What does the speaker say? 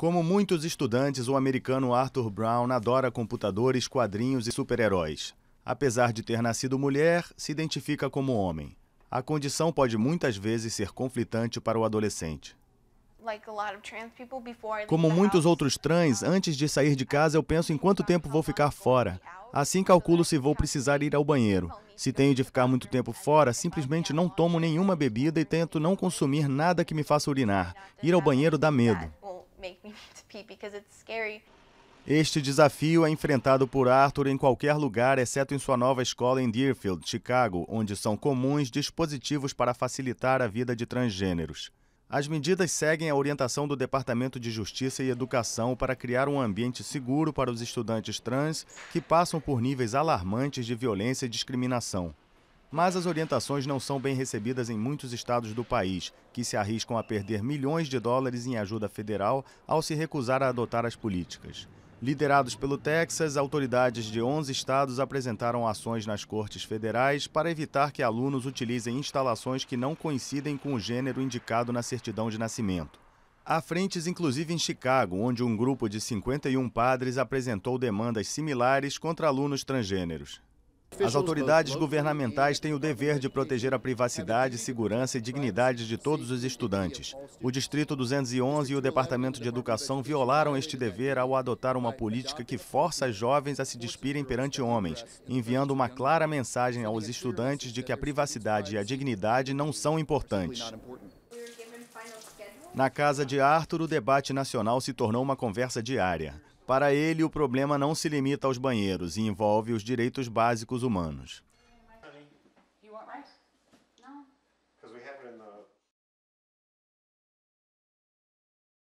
Como muitos estudantes, o americano Arthur Brown adora computadores, quadrinhos e super-heróis. Apesar de ter nascido mulher, se identifica como homem. A condição pode muitas vezes ser conflitante para o adolescente. Como muitos outros trans, antes de sair de casa eu penso em quanto tempo vou ficar fora. Assim calculo se vou precisar ir ao banheiro. Se tenho de ficar muito tempo fora, simplesmente não tomo nenhuma bebida e tento não consumir nada que me faça urinar. Ir ao banheiro dá medo. Este desafio é enfrentado por Arthur em qualquer lugar, exceto em sua nova escola em Deerfield, Chicago, onde são comuns dispositivos para facilitar a vida de transgêneros. As medidas seguem a orientação do Departamento de Justiça e Educação para criar um ambiente seguro para os estudantes trans que passam por níveis alarmantes de violência e discriminação. Mas as orientações não são bem recebidas em muitos estados do país, que se arriscam a perder milhões de dólares em ajuda federal ao se recusar a adotar as políticas. Liderados pelo Texas, autoridades de 11 estados apresentaram ações nas cortes federais para evitar que alunos utilizem instalações que não coincidem com o gênero indicado na certidão de nascimento. Há frentes, inclusive em Chicago, onde um grupo de 51 padres apresentou demandas similares contra alunos transgêneros. As autoridades governamentais têm o dever de proteger a privacidade, segurança e dignidade de todos os estudantes. O Distrito 211 e o Departamento de Educação violaram este dever ao adotar uma política que força as jovens a se despirem perante homens, enviando uma é clara mensagem aos estudantes de que a é privacidade e a dignidade não são é importantes. Na casa de Arthur, o debate nacional se tornou uma conversa diária. Para ele, o problema não se limita aos banheiros e envolve os direitos básicos humanos.